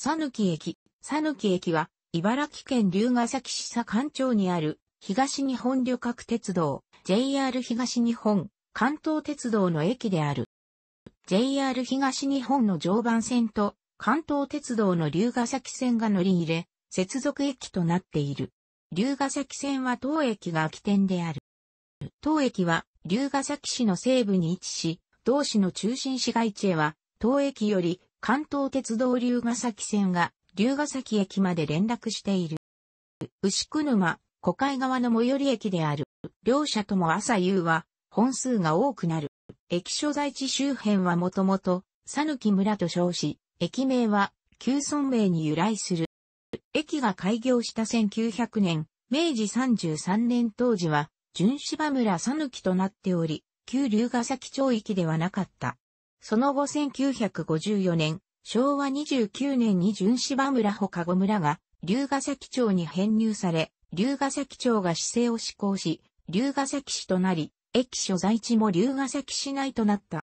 さぬき駅。さぬき駅は、茨城県龍ケ崎市佐官町にある、東日本旅客鉄道、JR 東日本、関東鉄道の駅である。JR 東日本の常磐線と、関東鉄道の龍ケ崎線が乗り入れ、接続駅となっている。龍ケ崎線は当駅が起点である。当駅は、龍ケ崎市の西部に位置し、同市の中心市街地へは、当駅より関東鉄道龍ヶ崎線が龍ヶ崎駅まで連絡している。牛久沼、小海側の最寄り駅である。両者とも朝夕は本数が多くなる。駅所在地周辺はもともと、さぬき村と称し、駅名は旧村名に由来する。駅が開業した1900年、明治33年当時は、巡芝村さぬきとなっており、旧龍ヶ崎町域ではなかった。その後1954年、昭和29年に純芝村ほか護村が、龍ヶ崎町に編入され、龍ヶ崎町が市政を施行し、龍ヶ崎市となり、駅所在地も龍ヶ崎市内となった。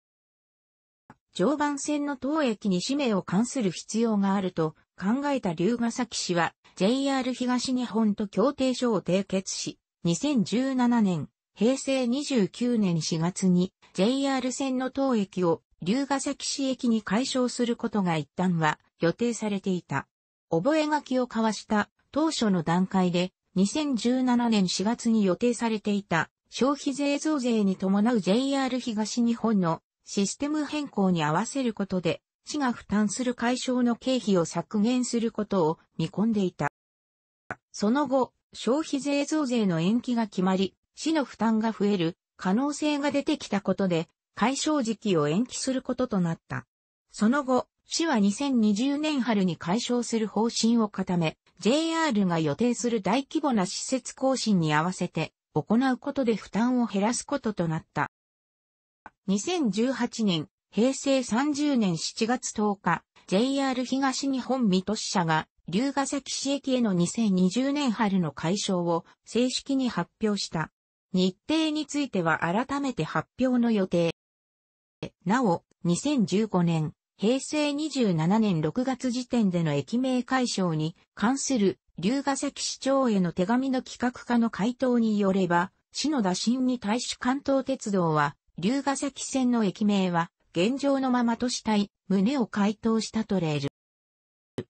常磐線の当駅に氏名を関する必要があると考えた龍ヶ崎市は JR 東日本と協定書を締結し、2017年、平成29年4月に JR 線の当駅を龍ヶ崎市駅に解消することが一旦は予定されていた。覚書を交わした当初の段階で2017年4月に予定されていた消費税増税に伴う JR 東日本のシステム変更に合わせることで市が負担する解消の経費を削減することを見込んでいた。その後、消費税増税の延期が決まり、市の負担が増える可能性が出てきたことで、解消時期を延期することとなった。その後、市は2020年春に解消する方針を固め、JR が予定する大規模な施設更新に合わせて行うことで負担を減らすこととなった。2018年、平成30年7月10日、JR 東日本水戸支社が龍ヶ崎市駅への2020年春の解消を正式に発表した。日程については改めて発表の予定。なお、2015年、平成27年6月時点での駅名解消に関する龍ヶ崎市長への手紙の企画課の回答によれば、市の打診に対し関東鉄道は、龍ヶ崎線の駅名は、現状のままとしたい、旨を回答したとレール。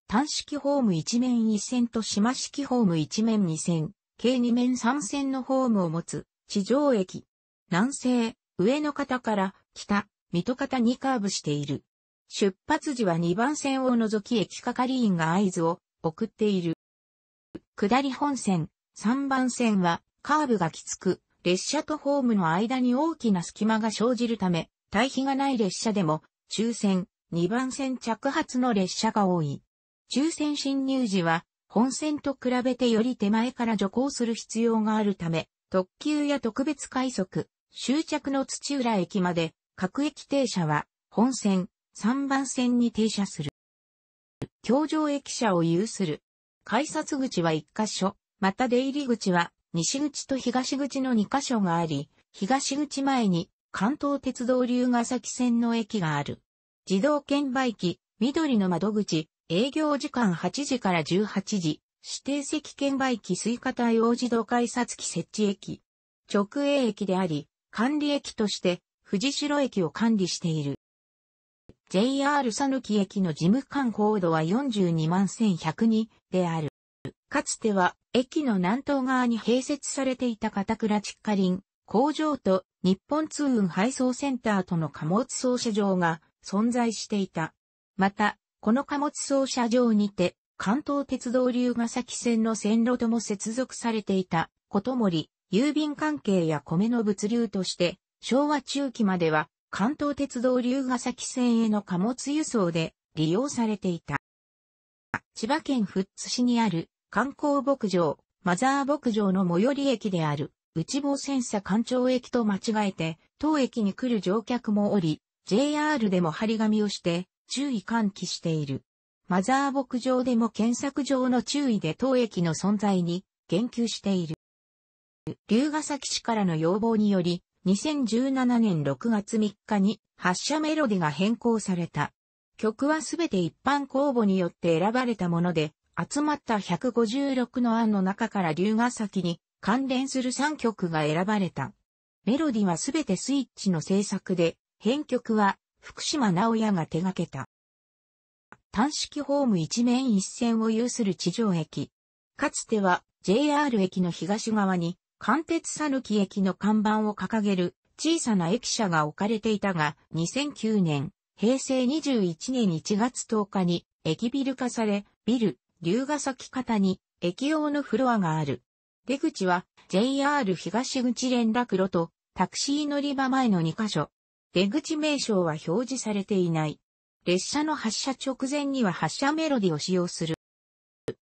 単式ホーム1面1線と島式ホーム1面2線、計2面3線のホームを持つ、地上駅。南西、上の方から北、水戸方にカーブしている。出発時は2番線を除き駅係員が合図を送っている。下り本線、3番線はカーブがきつく、列車とホームの間に大きな隙間が生じるため、対比がない列車でも、抽選、2番線着発の列車が多い。抽選進入時は、本線と比べてより手前から徐行する必要があるため、特急や特別快速、終着の土浦駅まで各駅停車は本線、3番線に停車する。橋上駅舎を有する。改札口は1箇所、また出入り口は西口と東口の2箇所があり、東口前に関東鉄道流ヶ崎線の駅がある。自動券売機、緑の窓口、営業時間8時から18時、指定席券売機スイカ対応自動改札機設置駅。直営駅であり、管理駅として藤城駅を管理している。JR 佐抜駅の事務官高度は42万1102である。かつては駅の南東側に併設されていた片倉地下林、工場と日本通運配送センターとの貨物送車場が存在していた。また、この貨物送車場にて、関東鉄道龍ヶ崎線の線路とも接続されていた、こともり、郵便関係や米の物流として、昭和中期までは関東鉄道龍ヶ崎線への貨物輸送で利用されていた。千葉県富津市にある観光牧場、マザー牧場の最寄り駅である内房線査官庁駅と間違えて当駅に来る乗客もおり、JR でも張り紙をして注意喚起している。マザー牧場でも検索上の注意で当駅の存在に言及している。龍ヶ崎市からの要望により、2017年6月3日に発射メロディが変更された。曲はすべて一般公募によって選ばれたもので、集まった156の案の中から龍ヶ崎に関連する3曲が選ばれた。メロディはすべてスイッチの制作で、編曲は福島直也が手掛けた。単式ホーム一面一線を有する地上駅。かつては JR 駅の東側に貫鉄さぬき駅の看板を掲げる小さな駅舎が置かれていたが、2009年、平成21年1月10日に駅ビル化され、ビル、龍ヶ崎方に駅用のフロアがある。出口は JR 東口連絡路とタクシー乗り場前の2カ所。出口名称は表示されていない。列車の発車直前には発車メロディを使用する。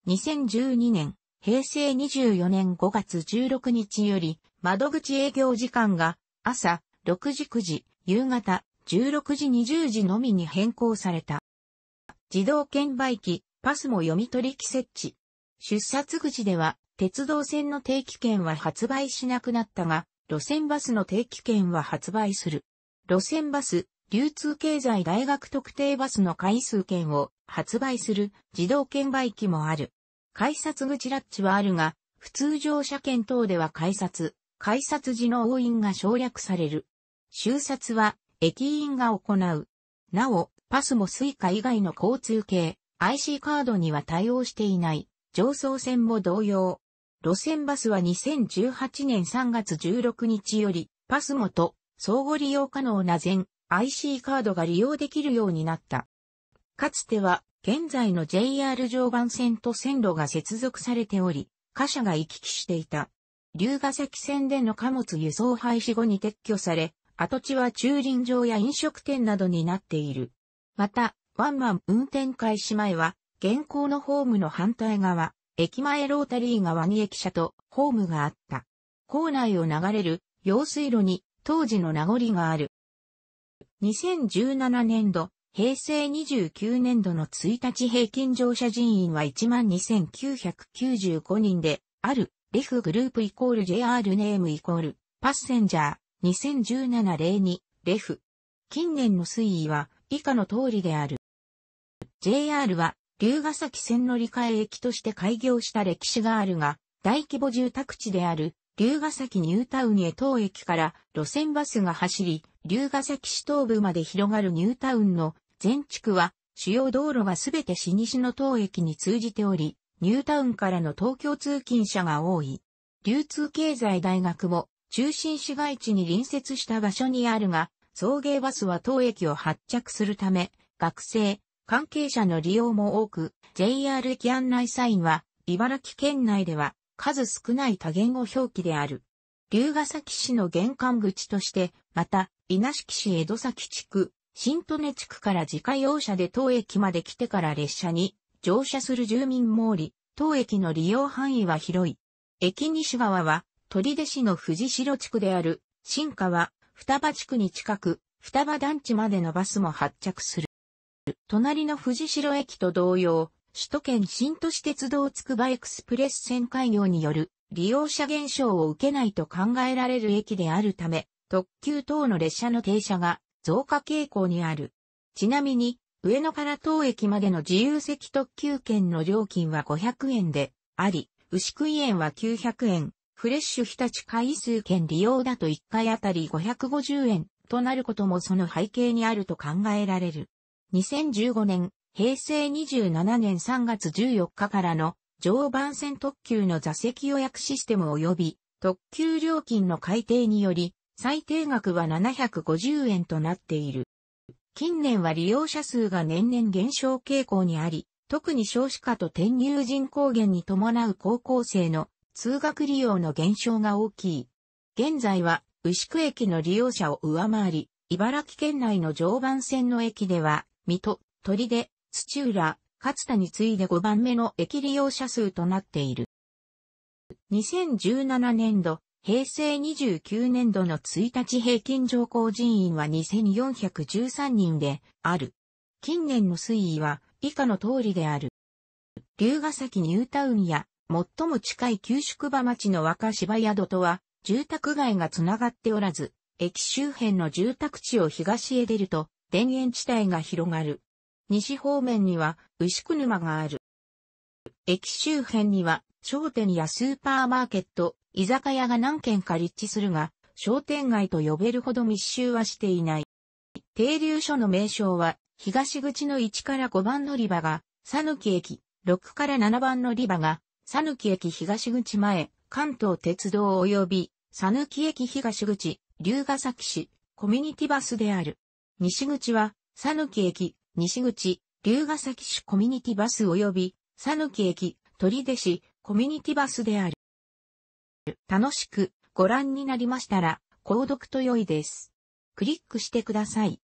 2012年、平成24年5月16日より、窓口営業時間が朝6時9時、夕方16時20時のみに変更された。自動券売機、パスも読み取り機設置。出発口では、鉄道線の定期券は発売しなくなったが、路線バスの定期券は発売する。路線バス、流通経済大学特定バスの回数券を発売する自動券売機もある。改札口ラッチはあるが、普通乗車券等では改札、改札時の応印が省略される。収札は駅員が行う。なお、パスもスイカ以外の交通系、IC カードには対応していない、上層線も同様。路線バスは2018年3月16日より、パスもと相互利用可能な全 IC カードが利用できるようになった。かつては現在の JR 常磐線と線路が接続されており、貨車が行き来していた。龍ヶ崎線での貨物輸送廃止後に撤去され、跡地は駐輪場や飲食店などになっている。また、ワンマン運転開始前は、現行のホームの反対側、駅前ロータリー側に駅舎とホームがあった。校内を流れる用水路に当時の名残がある。2017年度、平成29年度の1日平均乗車人員は12,995人で、ある、レフグループイコール JR ネームイコール、パッセンジャー、2017-02、レフ。近年の推移は、以下の通りである。JR は、龍ヶ崎線乗り換え駅として開業した歴史があるが、大規模住宅地である、龍ヶ崎ニュータウンへ当駅から路線バスが走り、龍ヶ崎市東部まで広がるニュータウンの全地区は主要道路はすべて市西の東駅に通じており、ニュータウンからの東京通勤者が多い。流通経済大学も中心市街地に隣接した場所にあるが、送迎バスは当駅を発着するため、学生、関係者の利用も多く、JR 駅案内サインは、茨城県内では数少ない多言語表記である。龍ヶ崎市の玄関口として、また、稲敷市江戸崎地区、新利根地区から自家用車で当駅まで来てから列車に乗車する住民もおり、当駅の利用範囲は広い。駅西側は、取手市の藤城地区である、新川、双葉地区に近く、双葉団地までのバスも発着する。隣の藤城駅と同様、首都圏新都市鉄道つくばエクスプレス線開業による利用者減少を受けないと考えられる駅であるため、特急等の列車の停車が増加傾向にある。ちなみに、上野から当駅までの自由席特急券の料金は500円であり、牛食い園は900円、フレッシュ日立回数券利用だと1回あたり550円となることもその背景にあると考えられる。2015年、平成27年3月14日からの常磐線特急の座席予約システム及び特急料金の改定により、最低額は750円となっている。近年は利用者数が年々減少傾向にあり、特に少子化と転入人口減に伴う高校生の通学利用の減少が大きい。現在は牛久駅の利用者を上回り、茨城県内の常磐線の駅では、水戸、鳥出、土浦、勝田に次いで5番目の駅利用者数となっている。2017年度、平成29年度の1日平均乗降人員は2413人である。近年の推移は以下の通りである。龍ヶ崎ニュータウンや最も近い旧宿場町の若芝宿とは住宅街がつながっておらず、駅周辺の住宅地を東へ出ると田園地帯が広がる。西方面には牛久沼がある。駅周辺には商店やスーパーマーケット、居酒屋が何軒か立地するが、商店街と呼べるほど密集はしていない。停留所の名称は、東口の1から5番乗り場が、さぬき駅、6から7番乗り場が、さぬき駅東口前、関東鉄道及び、さぬき駅東口、龍ヶ崎市、コミュニティバスである。西口は、さぬき駅、西口、龍ヶ崎市コミュニティバス及び、さぬき駅、取手市、コミュニティバスである。楽しくご覧になりましたら、購読と良いです。クリックしてください。